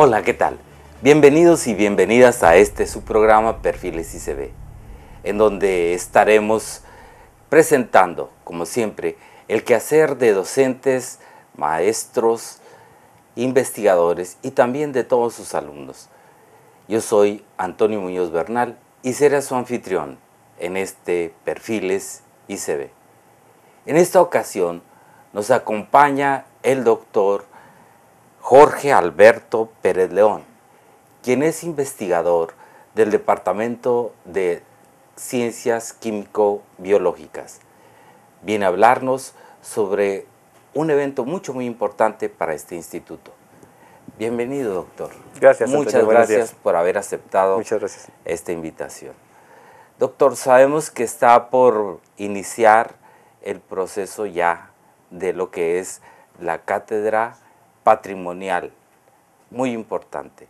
Hola, ¿qué tal? Bienvenidos y bienvenidas a este subprograma programa Perfiles ICB, en donde estaremos presentando, como siempre, el quehacer de docentes, maestros, investigadores y también de todos sus alumnos. Yo soy Antonio Muñoz Bernal y seré su anfitrión en este Perfiles ICB. En esta ocasión nos acompaña el doctor Jorge Alberto Pérez León, quien es investigador del Departamento de Ciencias Químico-Biológicas. Viene a hablarnos sobre un evento mucho, muy importante para este instituto. Bienvenido, doctor. Gracias. Muchas gracias, por haber aceptado esta invitación. Doctor, sabemos que está por iniciar el proceso ya de lo que es la cátedra patrimonial, muy importante.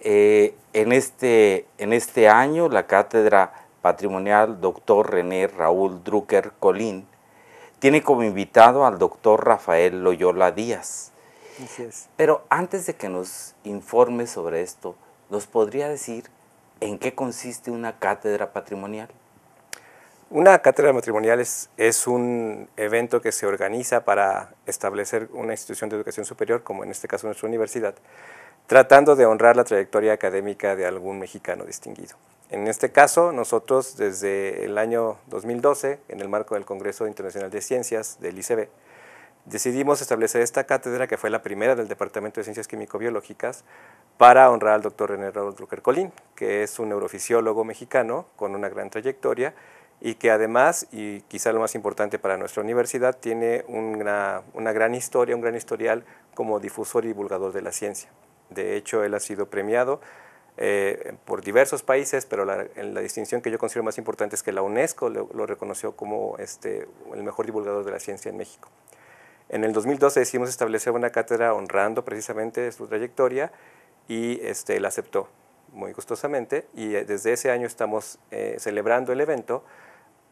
Eh, en, este, en este año, la Cátedra Patrimonial Dr. René Raúl Drucker Colín tiene como invitado al doctor Rafael Loyola Díaz. Pero antes de que nos informe sobre esto, ¿nos podría decir en qué consiste una cátedra patrimonial? Una cátedra matrimonial es, un evento que se organiza para establecer una institución de educación superior, como en este caso nuestra universidad, tratando de honrar la trayectoria académica de algún mexicano distinguido. En este caso, nosotros desde el año 2012, en el marco del Congreso Internacional de Ciencias del ICB, decidimos establecer esta cátedra, que fue la primera del Departamento de Ciencias Químico-Biológicas, para honrar al doctor René Raúl Drucker Colín, que es un neurofisiólogo mexicano con una gran trayectoria, y que además, y quizá lo más importante para nuestra universidad, tiene una, una gran historia, un gran historial como difusor y divulgador de la ciencia. De hecho, él ha sido premiado eh, por diversos países, pero la, la, distinción que yo considero más importante es que la UNESCO lo, reconoció como este, el mejor divulgador de la ciencia en México. En el 2012 decidimos establecer una cátedra honrando precisamente su trayectoria y este, él aceptó muy gustosamente y eh, desde ese año estamos eh, celebrando el evento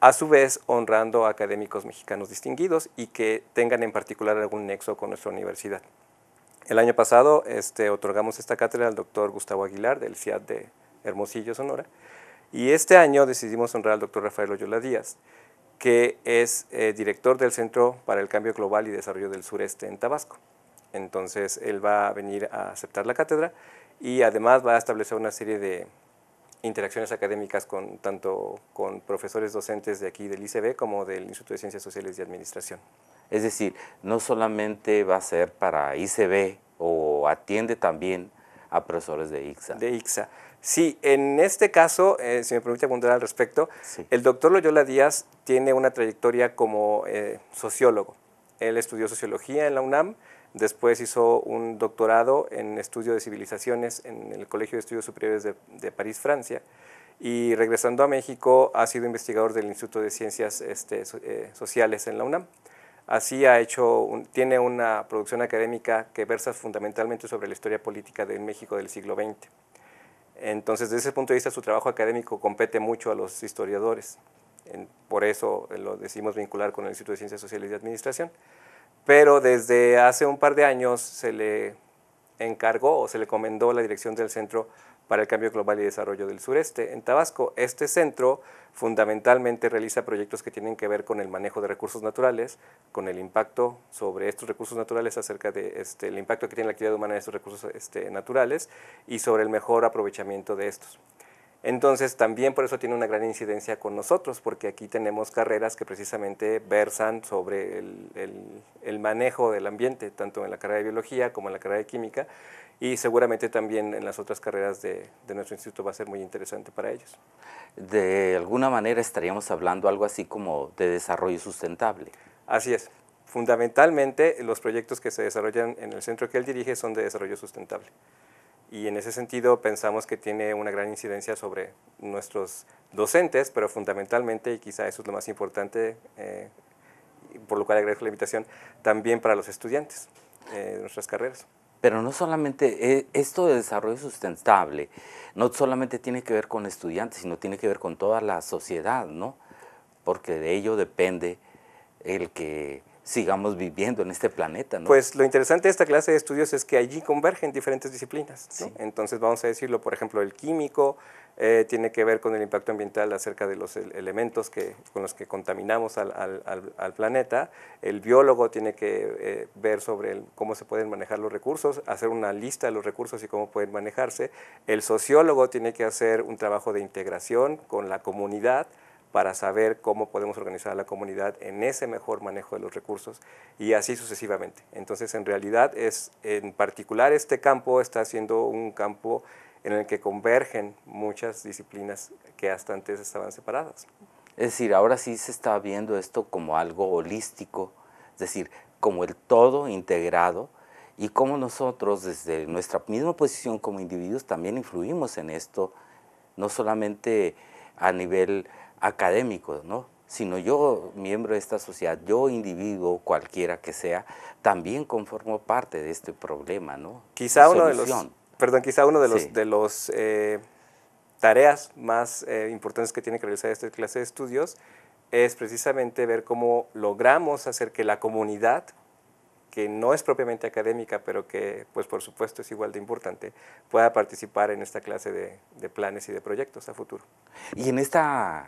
a su vez honrando a académicos mexicanos distinguidos y que tengan en particular algún nexo con nuestra universidad. El año pasado este, otorgamos esta cátedra al doctor Gustavo Aguilar del CIAD de Hermosillo, Sonora, y este año decidimos honrar al doctor Rafael Oyola Díaz, que es eh, director del Centro para el Cambio Global y Desarrollo del Sureste en Tabasco. Entonces, él va a venir a aceptar la cátedra y además va a establecer una serie de interacciones académicas con, tanto con profesores docentes de aquí del ICB como del Instituto de Ciencias Sociales y Administración. Es decir, no solamente va a ser para ICB o atiende también a profesores de ICSA. De ICSA. Sí, en este caso, eh, si me permite abundar al respecto, el doctor Loyola Díaz tiene una trayectoria como eh, sociólogo. Él estudió sociología en la UNAM, Después hizo un doctorado en estudio de civilizaciones en el Colegio de Estudios Superiores de, París, Francia. Y regresando a México, ha sido investigador del Instituto de Ciencias este, eh, Sociales en la UNAM. Así ha hecho tiene una producción académica que versa fundamentalmente sobre la historia política de México del siglo XX. Entonces, desde ese punto de vista, su trabajo académico compete mucho a los historiadores. por eso eh, lo decidimos vincular con el Instituto de Ciencias Sociales y Administración pero desde hace un par de años se le encargó o se le comendó la dirección del Centro para el Cambio Global y Desarrollo del Sureste. En Tabasco, este centro fundamentalmente realiza proyectos que tienen que ver con el manejo de recursos naturales, con el impacto sobre estos recursos naturales, acerca de este, el impacto que tiene la actividad humana en estos recursos este, naturales y sobre el mejor aprovechamiento de estos. Entonces también por eso tiene una gran incidencia con nosotros, porque aquí tenemos carreras que precisamente versan sobre el, manejo del ambiente, tanto en la carrera de biología como en la carrera de química, y seguramente también en las otras carreras de, nuestro instituto va a ser muy interesante para ellos. De alguna manera estaríamos hablando algo así como de desarrollo sustentable. Así es. Fundamentalmente los proyectos que se desarrollan en el centro que él dirige son de desarrollo sustentable y en ese sentido pensamos que tiene una gran incidencia sobre nuestros docentes, pero fundamentalmente, y quizá eso es lo más importante, eh, por lo cual agradezco la invitación, también para los estudiantes eh, de nuestras carreras. Pero no solamente eh, esto de desarrollo sustentable, no solamente tiene que ver con estudiantes, sino tiene que ver con toda la sociedad, ¿no? Porque de ello depende el que sigamos viviendo en este planeta. ¿no? Pues lo interesante de esta clase de estudios es que allí convergen diferentes disciplinas. ¿no? Entonces vamos a decirlo, por ejemplo, el químico eh, tiene que ver con el impacto ambiental acerca de los elementos que, con los que contaminamos al, planeta, el biólogo tiene que eh, ver sobre el, cómo se pueden manejar los recursos, hacer una lista de los recursos y cómo pueden manejarse, el sociólogo tiene que hacer un trabajo de integración con la comunidad, para saber cómo podemos organizar a la comunidad en ese mejor manejo de los recursos y así sucesivamente. Entonces, en realidad, es, en particular este campo está siendo un campo en el que convergen muchas disciplinas que hasta antes estaban separadas. Es decir, ahora sí se está viendo esto como algo holístico, es decir, como el todo integrado y cómo nosotros desde nuestra misma posición como individuos también influimos en esto, no solamente a nivel académicos, ¿no? sino yo, miembro de esta sociedad, yo individuo, cualquiera que sea, también conformo parte de este problema, ¿no? Quizá uno de los, perdón, quizá uno de los, de los eh, tareas más eh, importantes que tiene que realizar esta clase de estudios es precisamente ver cómo logramos hacer que la comunidad que no es propiamente académica, pero que, pues por supuesto, es igual de importante, pueda participar en esta clase de, planes y de proyectos a futuro. Y en esta,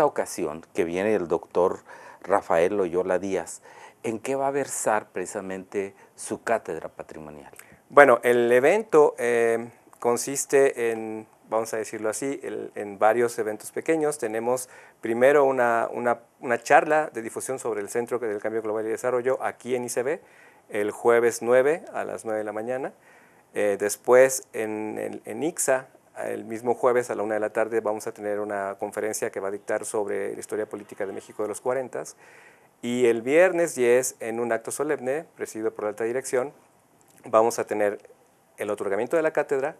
ocasión que viene el doctor Rafael Loyola Díaz, ¿en qué va a versar precisamente su cátedra patrimonial? Bueno, el evento eh, consiste en, vamos a decirlo así, en varios eventos pequeños. Tenemos primero una, una, charla de difusión sobre el Centro del Cambio Global y Desarrollo aquí en ICB, el jueves 9 a las 9 de la mañana. Eh, después en, en, IXA, el mismo jueves a la 1 de la tarde, vamos a tener una conferencia que va a dictar sobre la historia política de México de los 40. Y el viernes 10, en un acto solemne, presidido por la alta dirección, vamos a tener el otorgamiento de la cátedra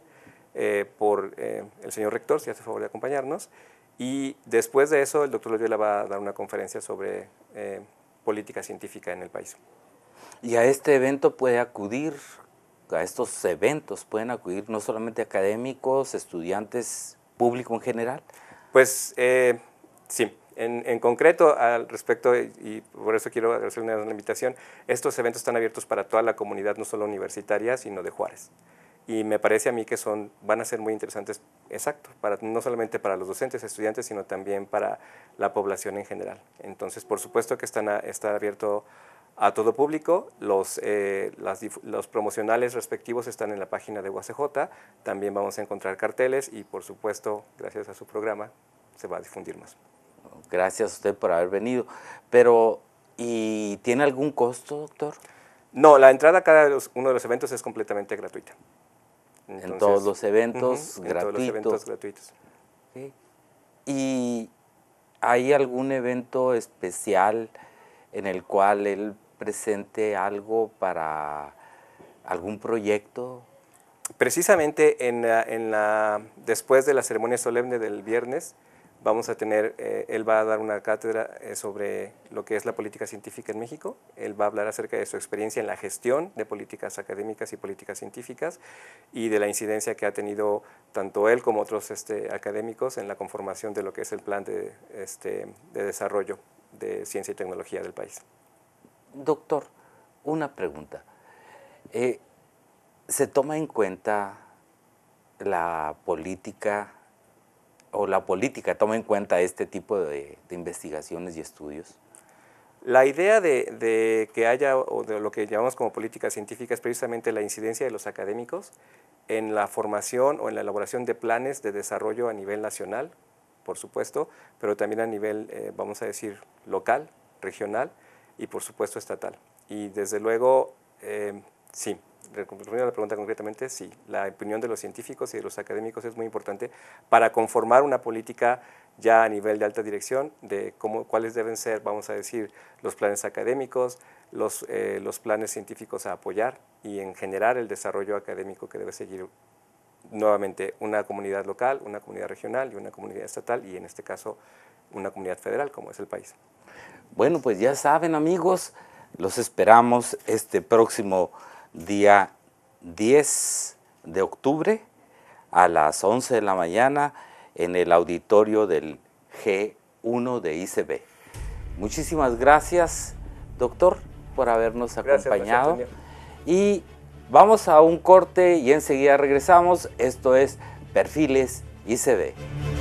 eh, por eh, el señor rector, si hace favor de acompañarnos. Y después de eso, el doctor Loyola va a dar una conferencia sobre política científica en el país. Y a este evento puede acudir, a estos eventos pueden acudir no solamente académicos, estudiantes, público en general. Pues eh, sí, en, concreto al respecto, y por eso quiero hacer una invitación, estos eventos están abiertos para toda la comunidad, no solo universitaria, sino de Juárez. Y me parece a mí que son, van a ser muy interesantes, exacto, para, no solamente para los docentes, estudiantes, sino también para la población en general. Entonces, por supuesto que están está abierto a todo público. Los, eh, los promocionales respectivos están en la página de UACJ. También vamos a encontrar carteles y, por supuesto, gracias a su programa, se va a difundir más. Gracias a usted por haber venido. Pero, ¿y tiene algún costo, doctor? No, la entrada a cada uno de los eventos es completamente gratuita. en todos los eventos gratuitos. En todos los eventos gratuitos. ¿Y hay algún evento especial en el cual él presente algo para algún proyecto? Precisamente en después de la ceremonia solemne del viernes, vamos a tener, eh, él va a dar una cátedra eh, sobre lo que es la política científica en México, él va a hablar acerca de su experiencia en la gestión de políticas académicas y políticas científicas y de la incidencia que ha tenido tanto él como otros este, académicos en la conformación de lo que es el plan de este, desarrollo de ciencia y tecnología del país. Doctor, una pregunta. Eh, ¿Se toma en cuenta la política o la política toma en cuenta este tipo de, investigaciones y estudios? La idea de, que haya, o de lo que llamamos como política científica, es precisamente la incidencia de los académicos en la formación o en la elaboración de planes de desarrollo a nivel nacional, por supuesto, pero también a nivel, eh, vamos a decir, local, regional, y por supuesto estatal. Y desde luego, eh, sí, respondiendo la pregunta concretamente, sí, la opinión de los científicos y de los académicos es muy importante para conformar una política ya a nivel de alta dirección de cómo, cuáles deben ser, vamos a decir, los planes académicos, los, eh, los planes científicos a apoyar y en generar el desarrollo académico que debe seguir nuevamente una comunidad local, una comunidad regional y una comunidad estatal y en este caso una comunidad federal como es el país. Bueno, pues ya saben amigos, los esperamos este próximo día 10 de octubre a las 11 de la mañana en el auditorio del G1 de ICB. Muchísimas gracias, doctor, por habernos acompañado. y vamos a un corte y enseguida regresamos. Esto es Perfiles ICB.